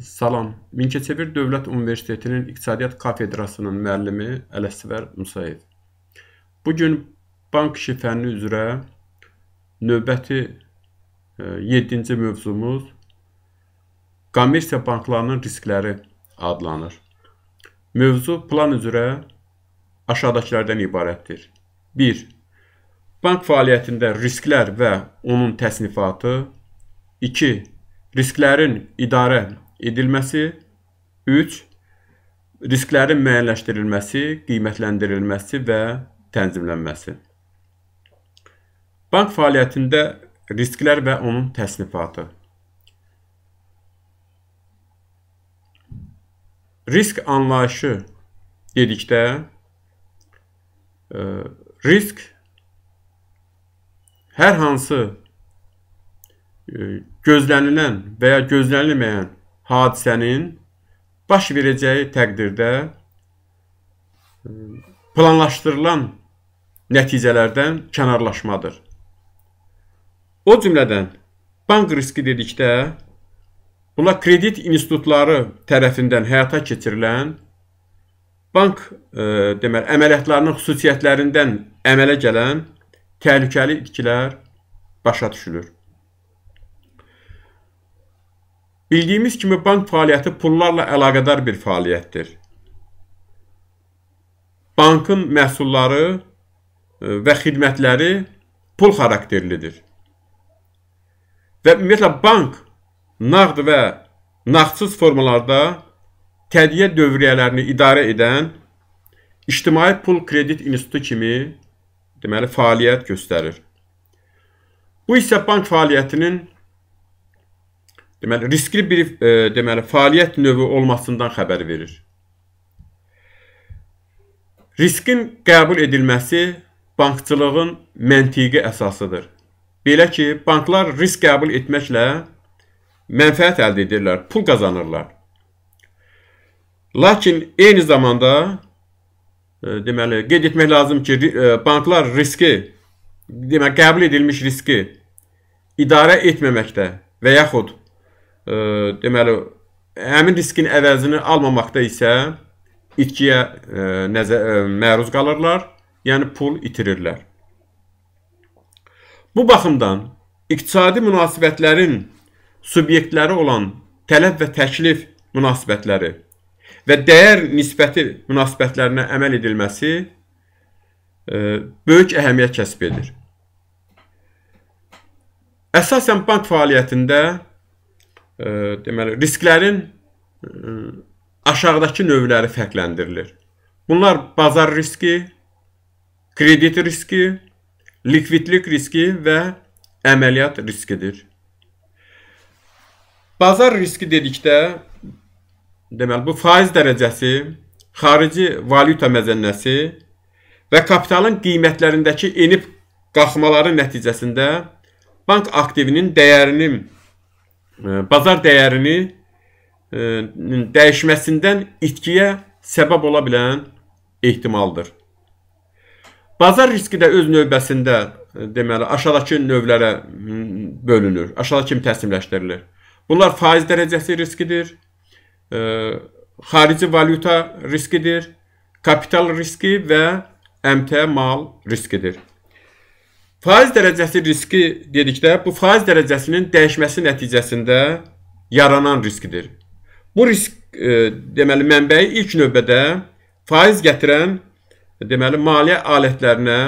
Salam, Mingəçevir Dövlət Universitetinin İqtisadiyyat Kafedrasının müəllimi Ələsvər Musayev. Bugün bank işi fənni üzrə növbəti 7-ci e, mövzumuz Kommersiya banklarının riskləri adlanır. Mövzu plan üzrə aşağıdakılardan ibarətdir. 1. Bank fəaliyyətində risklər və onun təsnifatı 2. Risklərin idarə edilməsi. 3. Risklərin müəyyənləşdirilməsi, qiymətləndirilməsi və tənzimlənməsi. Bank fəaliyyətində risklər və onun təsnifatı. Risk anlayışı dedikdə e, risk hər hansı e, gözlənilən və ya gözlənilməyən hadisənin baş verəcəyi təqdirdə planlaşdırılan nəticələrdən kənarlaşmadır. O cümlədən bank riski dedikdə buna kredit institutları tərəfindən həyata keçirilən bank e, deməli əməliyyatlarının xüsusiyyətlərindən əmələ gələn təhlükəli itkilər başa düşülür. Bildiyimiz kimi bank fəaliyyəti pullarla əlaqədar bir fəaliyyətdir. Bankın məhsulları e, və xidmətləri pul xarakterlidir. Və ümumiyyətlə bank nağd və nağdsız formalarda tədyə dövriyyələrini idarə edən ictimai pul kredit institutu kimi deməli fəaliyyət göstərir. Bu isə bank fəaliyyətinin deməli riskli bir e, deməli fəaliyyət növü olmasından xəbər verir. Riskin qəbul edilməsi bankçılığın məntiqi əsasıdır. Belə ki, banklar risk qəbul etməklə mənfəət əldə edirlər, pul qazanırlar. Lakin eyni zamanda e, deməli qeyd etmək lazım ki, e, banklar riski demək qəbul edilmiş riski idarə etməməkdə və yaxud deməli həmin riskin əvəzini almamaqda isə itkiyə ə, e, nəzər, ə, e, məruz qalırlar, yəni pul itirirlər. Bu baxımdan iqtisadi münasibətlərin subyektləri olan tələb və təklif münasibətləri və dəyər nisbəti münasibətlərinə əməl edilməsi ə, e, böyük əhəmiyyət kəsb edir. Əsasən bank fəaliyyətində deməli risklərin e, aşağıdakı növləri fərqləndirilir. Bunlar bazar riski, kredit riski, likvidlik riski və əməliyyat riskidir. Bazar riski dedikdə deməli bu faiz dərəcəsi, xarici valyuta məzənnəsi və kapitalın qiymətlərindəki enib qalxmaları nəticəsində bank aktivinin dəyərinin bazar dəyərinin e, dəyişməsindən itkiyə səbəb ola bilən ehtimaldır. Bazar riski də öz növbəsində e, deməli aşağıdakı növlərə bölünür. Aşağıdakı kimi təsdiqləşdirilir. Bunlar faiz dərəcəsi riskidir, e, xarici valyuta riskidir, kapital riski və əmtə mal riskidir. Faiz dərəcəsi riski dedikdə, bu faiz dərəcəsinin dəyişməsi nəticəsində yaranan riskdir. Bu risk e, deməli mənbəyi ilk növbədə faiz gətirən deməli maliyyə alətlərinə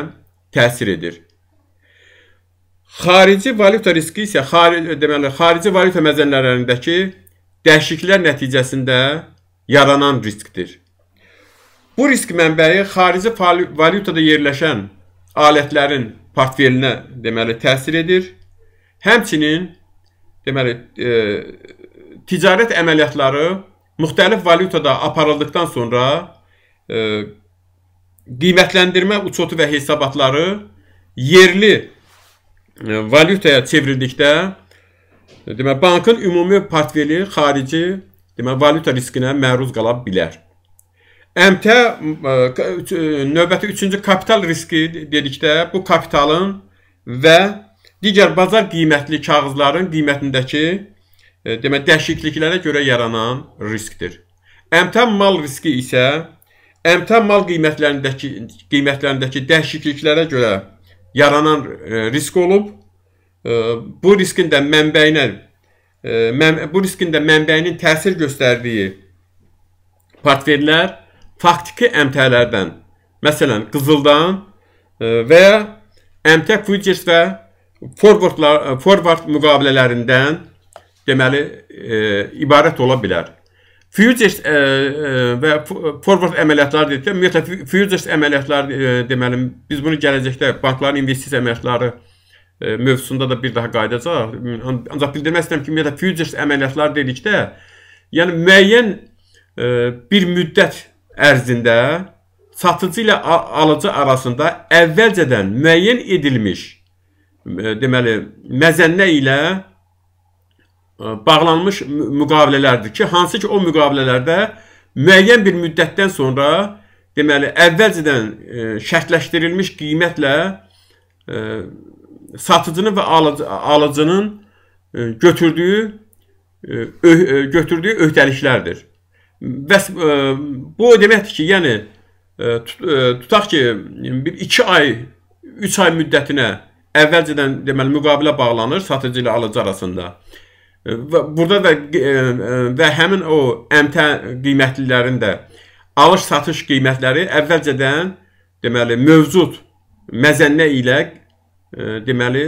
təsir edir. Xarici valyuta riski isə xarici deməli xarici valyuta məzənlərindəki dəyişikliklər nəticəsində yaranan riskdir. Bu risk mənbəyi xarici valyutada yerləşən alətlərin portfelinə deməli təsir edir. Həmçinin deməli e, ticarət əməliyyatları müxtəlif valyutada aparıldıktan sonra e, qiymətləndirmə uçotu və hesabatları yerli e, valyutaya çevrildikdə demə bankın ümumi portfeli xarici demə valyuta riskinə məruz qala bilər. Əmtə e, e, növbəti üçüncü kapital riski dedikdə bu kapitalın və digər bazar qiymətli kağızların qiymətindəki e, demək dəyişikliklərə görə yaranan riskdir. Əmtə mal riski isə əmtə mal qiymətlərindəki qiymətlərindəki dəyişikliklərə görə yaranan risk olub. Bu riskin də mənbəyinə bu riskin də mənbəyinin təsir göstərdiyi portfellər faktiki əmtələrdən, məsələn, qızıldan e, və ya əmtə futures və forwardlar e, forward müqabilələrindən deməli e, ibarət ola bilər. Futures e, e, və forward əməliyyatları dedikdə ümumiyyətlə futures əməliyyatları e, deməli biz bunu gələcəkdə bankların investisiya əməliyyatları e, mövzusunda da bir daha qayıdacağıq. Ancaq bildirmək istəyirəm ki, ümumiyyətlə futures əməliyyatları dedikdə yəni müəyyən e, bir müddət ərzində satıcı ilə alıcı arasında əvvəlcədən müəyyən edilmiş e, deməli məzənnə ilə e, bağlanmış müqavilələrdir ki, hansı ki o müqavilələrdə müəyyən bir müddətdən sonra deməli əvvəlcədən e, şərtləşdirilmiş qiymətlə satıcının və alıcı, alıcının götürdüyü götürdüyü öhdəliklərdir. Bəs ə, e, bu o deməkdir ki, yəni ə, e, e, tutaq ki, bir 2 ay, 3 ay müddətinə əvvəlcədən deməli müqavilə bağlanır satıcı ilə alıcı arasında. Və burada da və həmin o əmtə qiymətlilərin də alış-satış qiymətləri əvvəlcədən deməli mövcud məzənnə ilə deməli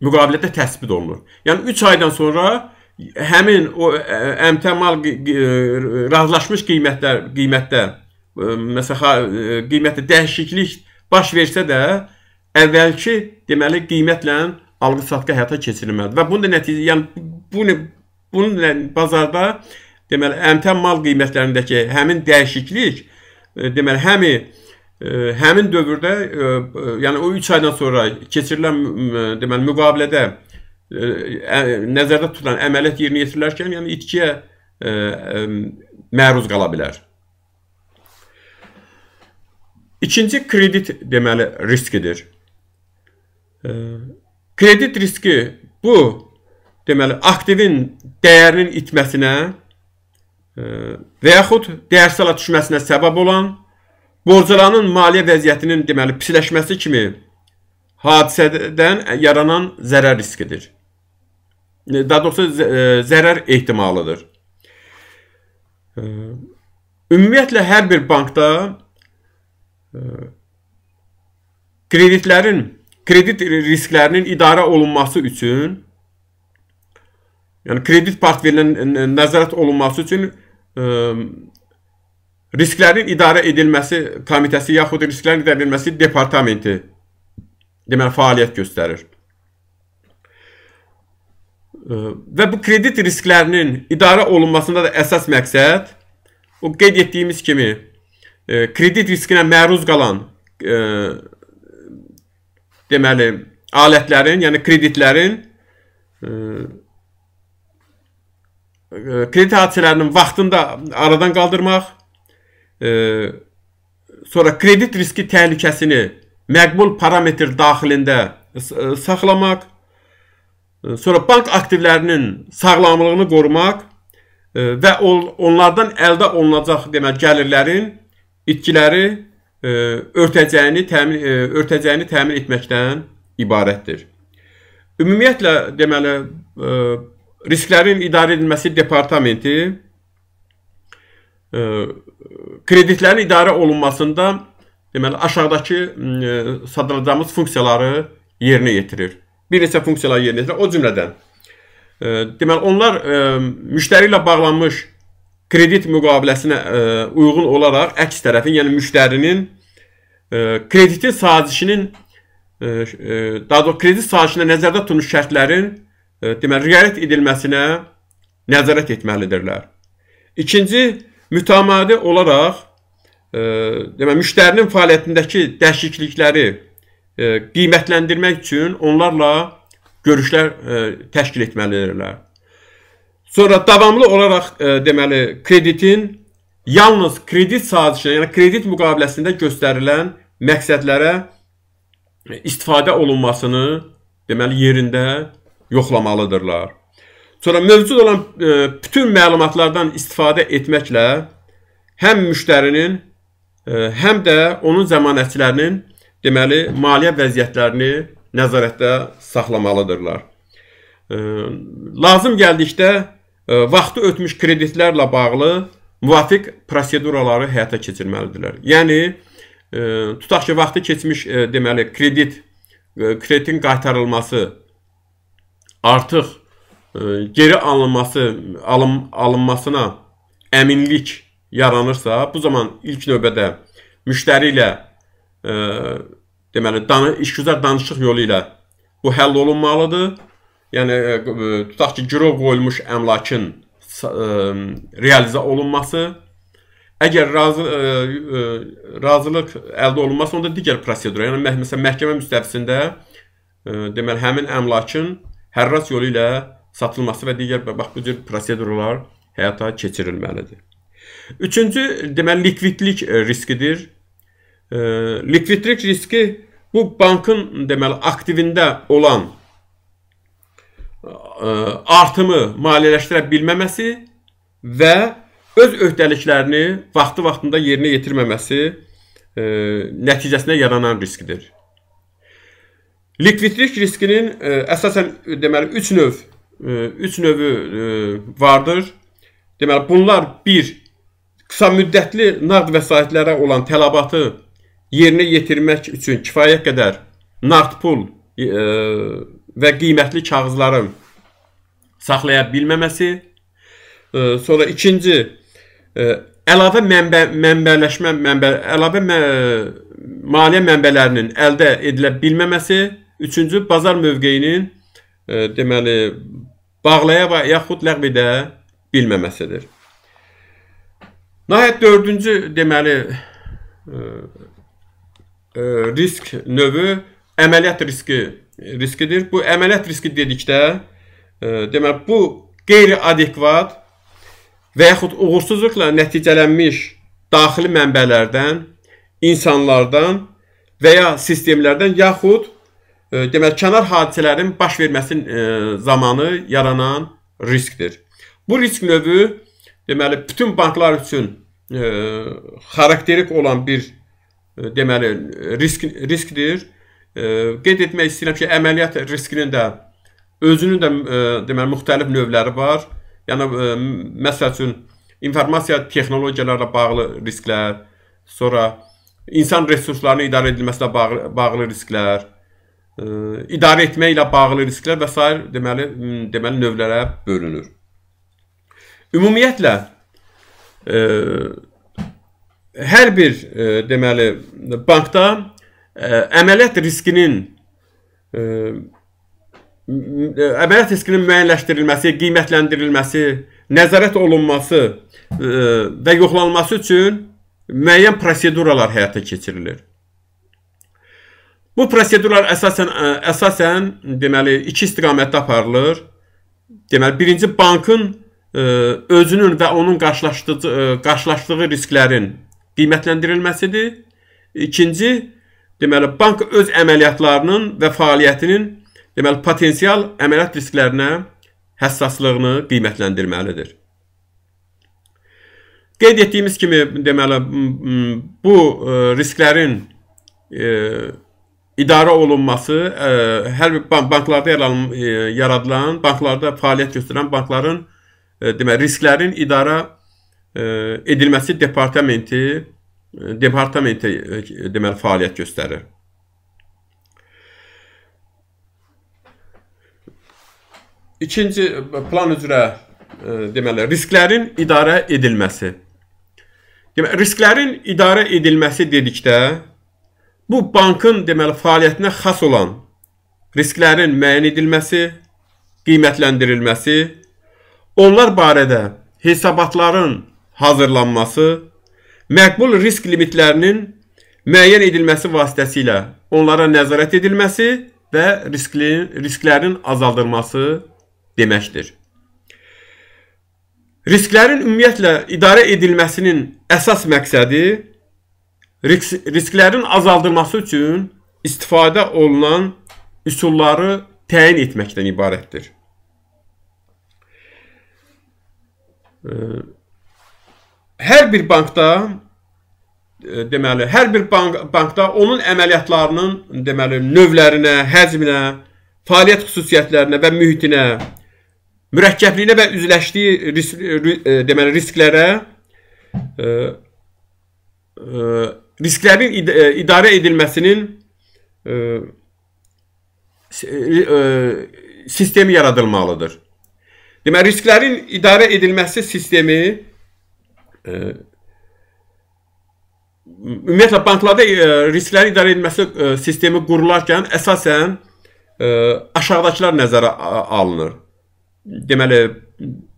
müqavilədə təsbit olunur. Yəni 3 aydan sonra həmin o əmtə mal razılaşmış qiymətlər qiymətdə məsələn qiymətdə dəyişiklik baş versə də əvvəlki deməli qiymətlə alğı satqı həyata keçirilməlidir və bunun da nəticə yəni bu bunun bazarda deməli əmtə mal qiymətlərindəki həmin dəyişiklik deməli həmi həmin dövrdə yəni o 3 aydan sonra keçirilən deməli müqavilədə nəzərdə tutulan əməliyyat yerinə yetirilərkən, yəni itkiyə ə, ə, məruz qala bilər. İkinci kredit deməli riskidir. Ə, kredit riski bu deməli aktivin dəyərinin itməsinə ə, və yaxud dəyərsala düşməsinə səbəb olan borclarının maliyyə vəziyyətinin deməli pisləşməsi kimi hadisədən yaranan zərər riskidir. E, daha doğrusu e, zərər ehtimalıdır. E, ümumiyyətlə hər bir bankda kreditlərin, kredit risklərinin idarə olunması üçün yəni kredit portfelinin nəzarət olunması üçün ə, risklərin idarə edilməsi komitəsi yaxud risklərin idarə edilməsi departamenti deməli fəaliyyət göstərir. Və bu kredit risklərinin idarə olunmasında da əsas məqsəd o qeyd etdiyimiz kimi kredit riskinə məruz qalan e, deməli alətlərin, yəni kreditlərin e, kredit hadisələrinin vaxtında aradan qaldırmaq, e, sonra kredit riski təhlükəsini məqbul parametr daxilində e, saxlamaq, e, sonra bank aktivlərinin sağlamlığını qorumaq e, və onlardan əldə olunacaq demək gəlirlərin itkiləri örtəcəyini təmin örtəcəyini təmin etməkdən ibarətdir. Ümumiyyətlə deməli risklərin idarə edilməsi departamenti kreditlərin idarə olunmasında deməli aşağıdakı e, sadalacağımız funksiyaları yerinə yetirir. Bir neçə funksiyalar yerinə yetirir. O cümlədən e, deməli onlar e, müştəri ilə bağlanmış kredit müqaviləsinə uyğun olaraq əks tərəfin, yəni müştərinin kreditin sazişinin daha doğrusu kredit sazişində nəzərdə tutulmuş şərtlərin deməli riayət edilməsinə nəzarət etməlidirlər. İkinci, mütəmadi olaraq demə müştərinin fəaliyyətindəki dəyişiklikləri e, qiymətləndirmək üçün onlarla görüşlər e, təşkil etməlidirlər. Sonra davamlı olaraq e, deməli kreditin yalnız kredit sazişinə, yəni kredit müqaviləsində göstərilən məqsədlərə istifadə olunmasını deməli yerində yoxlamalıdırlar. Sonra mövcud olan bütün məlumatlardan istifadə etməklə həm müştərinin həm də onun zəmanətçilərinin deməli maliyyə vəziyyətlərini nəzarətdə saxlamalıdırlar. Lazım gəldikdə e, vaxtı ötmüş kreditlərlə bağlı müvafiq proseduraları həyata keçirməlidirlər. Yəni e, tutaq ki, vaxtı keçmiş e, deməli kredit kreditin qaytarılması artıq geri alınması alın, alınmasına əminlik yaranırsa, bu zaman ilk növbədə müştəri ilə e, deməli, danı, işgüzar danışıq yolu ilə bu həll olunmalıdır. Yəni, e, e tutaq ki, girov qoyulmuş əmlakın e, realizə olunması, əgər razı, e, e, razılıq əldə olunmasa, onda digər prosedura, yəni məh məsələn, məhkəmə müstəvisində e, deməli, həmin əmlakın hərrac yolu ilə satılması və digər bax bu cür prosedurlar həyata keçirilməlidir. Üçüncü, deməli, likvidlik e, riskidir. E, likvidlik riski bu bankın deməli aktivində olan e, artımı maliyyələşdirə bilməməsi və öz öhdəliklərini vaxtı-vaxtında yerinə yetirməməsi e, nəticəsində yaranan riskdir. Likvidlik riskinin e, əsasən deməli 3 növ 3 e, növü e, vardır. Deməli bunlar 1 qısa müddətli nağd vəsaitlərə olan tələbatı yerinə yetirmək üçün kifayət qədər nağd pul e, və qiymətli kağızların saxlaya bilməməsi, e, sonra ikinci e, əlavə mənbə mənbələşmə mənbə əlavə mə, maliyyə mənbələrinin əldə edilə bilməməsi, üçüncü bazar mövqeyinin e, deməli bağlaya və yaxud ləğv edə bilməməsidir. Nəhayət dördüncü deməli e, e, risk növü əməliyyat riski riskidir. Bu əməliyyat riski dedikdə e, deməli bu qeyri-adekvat və yaxud uğursuzluqla nəticələnmiş daxili mənbələrdən, insanlardan və ya sistemlərdən yaxud deməli kənar hadisələrin baş verməsi zamanı yaranan riskdir. Bu risk növü deməli bütün banklar üçün e, xarakterik olan bir e, deməli risk riskdir. E, qeyd etmək istəyirəm ki, əməliyyat riskinin də özünün də e, deməli müxtəlif növləri var. Yəni e, məsəl üçün informasiya texnologiyalarla bağlı risklər, sonra insan resurslarının idarə edilməsinə bağlı, bağlı risklər, ə, e, idarə etməklə bağlı risklər və s. deməli deməli növlərə bölünür. Ümumiyyətlə e, hər bir e, deməli bankda e, əməliyyat riskinin e, əməliyyat riskinin müəyyənləşdirilməsi, qiymətləndirilməsi, nəzarət olunması e, və yoxlanılması üçün müəyyən proseduralar həyata keçirilir. Bu prosedurlar əsasən e, əsasən deməli iki istiqamətdə aparılır. Deməli birinci bankın özünün və onun qarşılaşdığı qarşılaşdığı risklərin qiymətləndirilməsidir. İkinci, deməli bank öz əməliyyatlarının və fəaliyyətinin deməli potensial əməliyyat risklərinə həssaslığını qiymətləndirməlidir. Qeyd etdiyimiz kimi deməli bu risklərin e, idarə olunması ə, hər bir bank, banklarda yaralan, ə, yaradılan, banklarda fəaliyyət göstərən bankların deməli risklərin idarə e, edilməsi departamenti e, departamenti e, deməli fəaliyyət göstərir. İkinci plan üzrə deməli risklərin idarə edilməsi. Deməli risklərin idarə edilməsi dedikdə bu bankın deməli fəaliyyətinə xas olan risklərin müəyyən edilməsi, qiymətləndirilməsi, Onlar barədə hesabatların hazırlanması, məqbul risk limitlərinin müəyyən edilməsi vasitəsilə onlara nəzarət edilməsi və riskli, risklərin azaldılması deməkdir. Risklərin ümumiyyətlə idarə edilməsinin əsas məqsədi risk, risklərin azaldılması üçün istifadə olunan üsulları təyin etməkdən ibarətdir. hər bir bankda e, deməli, hər bir bank, bankda onun əməliyyatlarının deməli, növlərinə, həcminə, fəaliyyət xüsusiyyətlərinə və mühitinə, mürəkkəbliyinə və üzləşdiyi risk, e, deməli, risklərə e, risklərin idarə edilməsinin sistemi yaradılmalıdır. Deməli risklərin idarə edilməsi sistemi e, ümumiyyətlə banklarda e, risklərin idarə edilməsi e, sistemi qurularkən əsasən e, aşağıdakılar nəzərə alınır. Deməli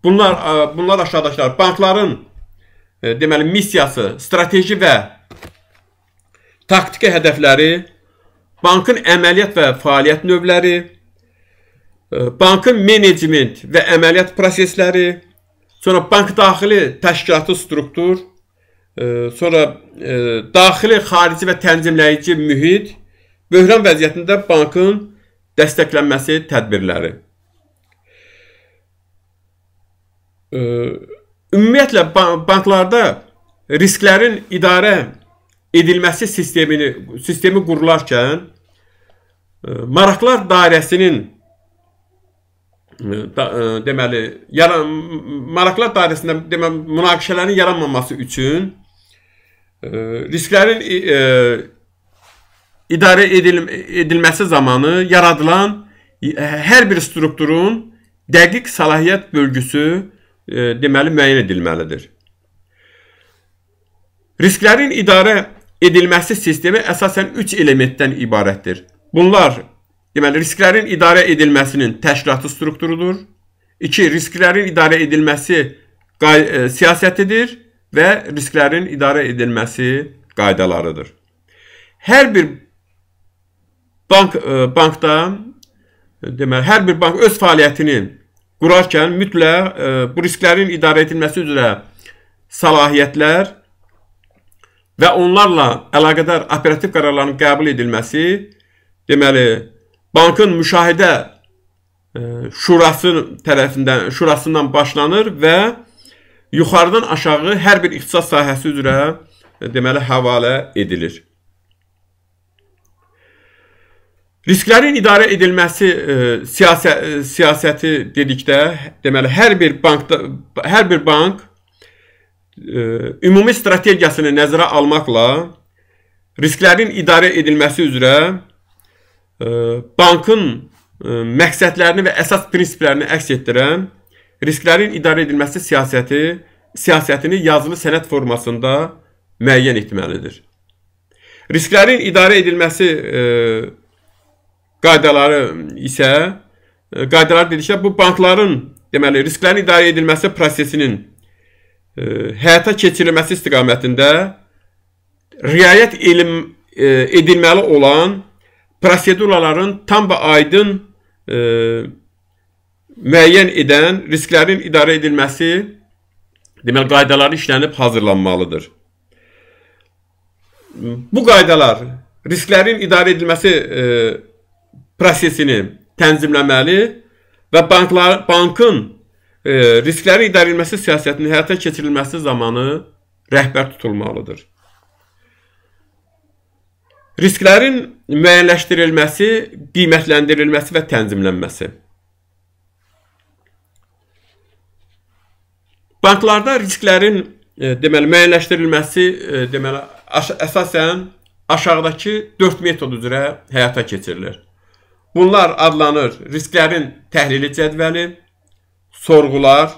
bunlar e, bunlar aşağıdakılar bankların e, deməli missiyası, strateji və taktiki hədəfləri, bankın əməliyyat və fəaliyyət növləri, bankın menecment və əməliyyat prosesləri, sonra bank daxili təşkilatı struktur, sonra daxili, xarici və tənzimləyici mühit, böhran vəziyyətində bankın dəstəklənməsi tədbirləri. Ümumiyyətlə, banklarda risklərin idarə edilməsi sistemini, sistemi qurularkən, maraqlar dairəsinin E, deməli, yaran maraqlar dairəsində demə münaqişələrin yaranmaması üçün e, risklərin e, idarə edil edilməsi zamanı yaradılan hər bir strukturun dəqiq səlahiyyət bölgüsü deməli müəyyən edilməlidir. Risklərin idarə edilməsi sistemi əsasən 3 elementdən ibarətdir. Bunlar Deməli, risklərin idarə edilməsinin təşkilatı strukturudur. 2. Risklərin idarə edilməsi e, siyasətidir və risklərin idarə edilməsi qaydalarıdır. Hər bir bank e, bankda deməli hər bir bank öz fəaliyyətini qurarkən mütləq e, bu risklərin idarə edilməsi üzrə səlahiyyətlər və onlarla əlaqədar operativ qərarların qəbul edilməsi deməli bankın müşahidə e, şurası tərəfindən şurasından başlanır və yuxarıdan aşağı hər bir ixtisas sahəsi üzrə e, deməli həvalə edilir. Risklərin idarə edilməsi e, siyasə, e, siyasəti dedikdə, deməli hər bir bankda hər bir bank e, ümumi strategiyasını nəzərə almaqla risklərin idarə edilməsi üzrə bankın e, məqsədlərini və əsas prinsiplərini əks etdirən risklərin idarə edilməsi siyasəti siyasətini yazılı sənəd formasında müəyyən etməlidir. Risklərin idarə edilməsi e, qaydaları isə e, qaydalar dedikdə bu bankların deməli risklərin idarə edilməsi prosesinin e, həyata keçirilməsi istiqamətində riayət elim, e, edilməli olan proseduraların tam və aydın e, müəyyən edən risklərin idarə edilməsi deməli qaydaları işlənib hazırlanmalıdır. Bu qaydalar risklərin idarə edilməsi e, prosesini tənzimləməli və banklar bankın e, riskləri idarə edilməsi siyasətinin həyata keçirilməsi zamanı rəhbər tutulmalıdır. Risklərin müəyyənləşdirilməsi, qiymətləndirilməsi və tənzimlənməsi. Banklarda risklərin e, deməli müəyyənləşdirilməsi e, deməli əsasən aşağıdakı 4 metod üzrə həyata keçirilir. Bunlar adlanır risklərin təhlili cədvəli, sorğular,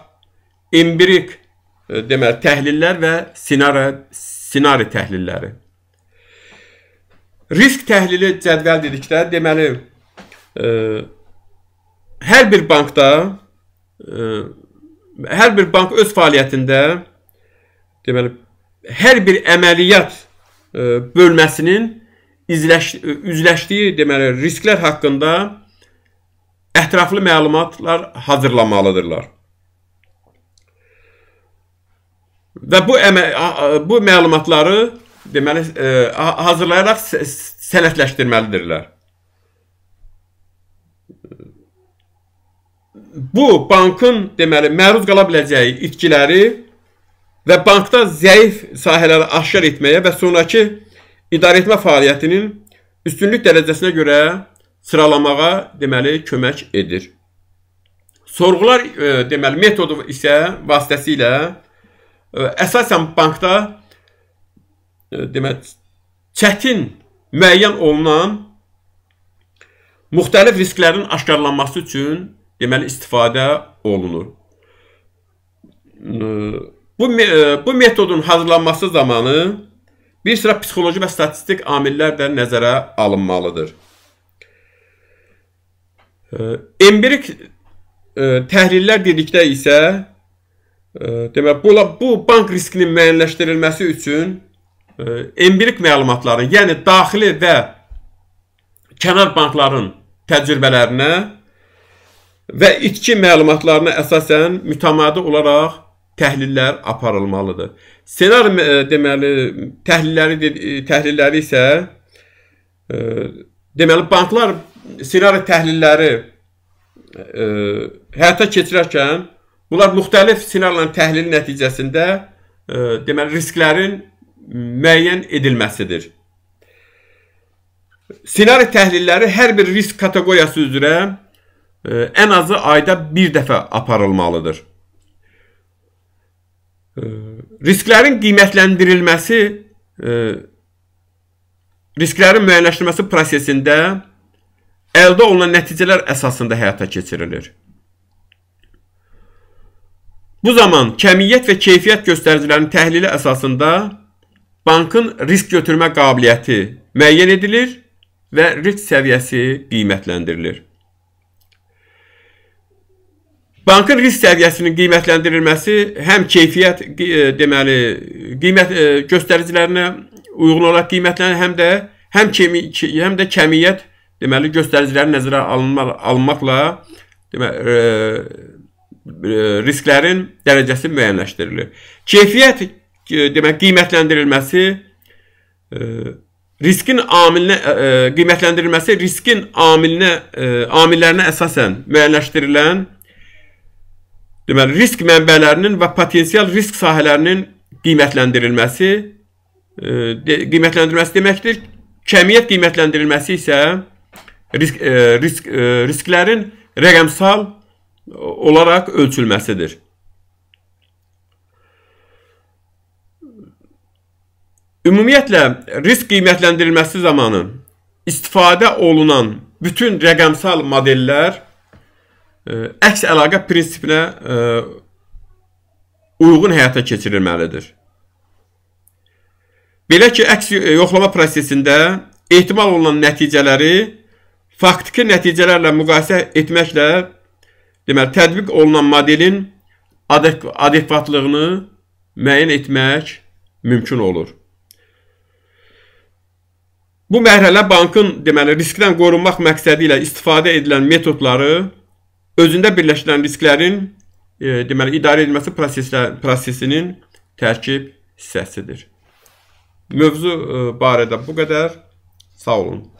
empirik e, deməli təhlillər və ssenari ssenari təhlilləri. Risk təhlili cədvəl dedikdə, deməli, ə, e, hər bir bankda ə, e, hər bir bank öz fəaliyyətində deməli, hər bir əməliyyat ə, e, bölməsinin izləş, üzləşdiyi deməli, risklər haqqında ətraflı məlumatlar hazırlamalıdırlar. Və bu əmə, bu məlumatları deməli e, hazırlayaraq sənədləşdirməlidirlər. Bu bankın deməli məruz qala biləcəyi itkiləri və bankda zəif sahələri aşkar etməyə və sonrakı idarəetmə fəaliyyətinin üstünlük dərəcəsinə görə sıralamağa deməli kömək edir. Sorğular e, deməli metodu isə vasitəsilə e, əsasən bankda demək çətin müəyyən olunan müxtəlif risklərin aşkarlanması üçün deməli istifadə olunur. Bu bu metodun hazırlanması zamanı bir sıra psixoloji və statistik amillər də nəzərə alınmalıdır. Empirik təhlillər dedikdə isə demək bu bu bank riskinin müəyyənləşdirilməsi üçün empirik məlumatları, yəni daxili və kənar bankların təcrübələrinə və itki məlumatlarına əsasən mütəmadi olaraq təhlillər aparılmalıdır. Senar e, deməli təhlilləri e, təhlilləri isə e, deməli banklar senar təhlilləri ə, həyata keçirərkən bunlar müxtəlif sinarların təhlili nəticəsində ə, deməli risklərin müəyyən edilməsidir. Ssenari təhlilləri hər bir risk kateqoriyası üzrə e, ən azı ayda bir dəfə aparılmalıdır. E, risklərin qiymətləndirilməsi e, risklərin müəyyənləşdirilməsi prosesində əldə olunan nəticələr əsasında həyata keçirilir. Bu zaman kəmiyyət və keyfiyyət göstəricilərinin təhlili əsasında bankın risk götürmə qabiliyyəti müəyyən edilir və risk səviyyəsi qiymətləndirilir. Bankın risk səviyyəsinin qiymətləndirilməsi həm keyfiyyət e, deməli qiymət e, göstəricilərinə uyğun olaraq qiymətlənir, həm də həm kemi, həm də kəmiyyət deməli göstəriciləri nəzərə alınma, alınmaqla deməli e, risklərin dərəcəsi müəyyənləşdirilir. Keyfiyyət demək e, e, e, qiymətləndirilməsi riskin amilinə qiymətləndirilməsi riskin amilinə amillərinə əsasən müəyyənləşdirilən deməli risk mənbələrinin və potensial risk sahələrinin qiymətləndirilməsi qiymətləndirilməsi deməkdir. Kəmiyyət qiymətləndirilməsi isə risk risk risklərin rəqəmsal olaraq ölçülməsidir. Ümumiyyətlə, risk qiymətləndirilməsi zamanı istifadə olunan bütün rəqəmsal modellər e, əks əlaqə prinsipinə e, uyğun həyata keçirilməlidir. Belə ki, əks yoxlama prosesində ehtimal olunan nəticələri faktiki nəticələrlə müqayisə etməklə deməli tətbiq olunan modelin adekvatlığını müəyyən etmək mümkün olur. Bu mərhələ bankın deməli riskdən qorunmaq məqsədi ilə istifadə edilən metodları özündə birləşdirilən risklərin e, deməli idarə edilməsi proseslə, prosesinin tərkib hissəsidir. Mövzu e, barədə bu qədər. Sağ olun.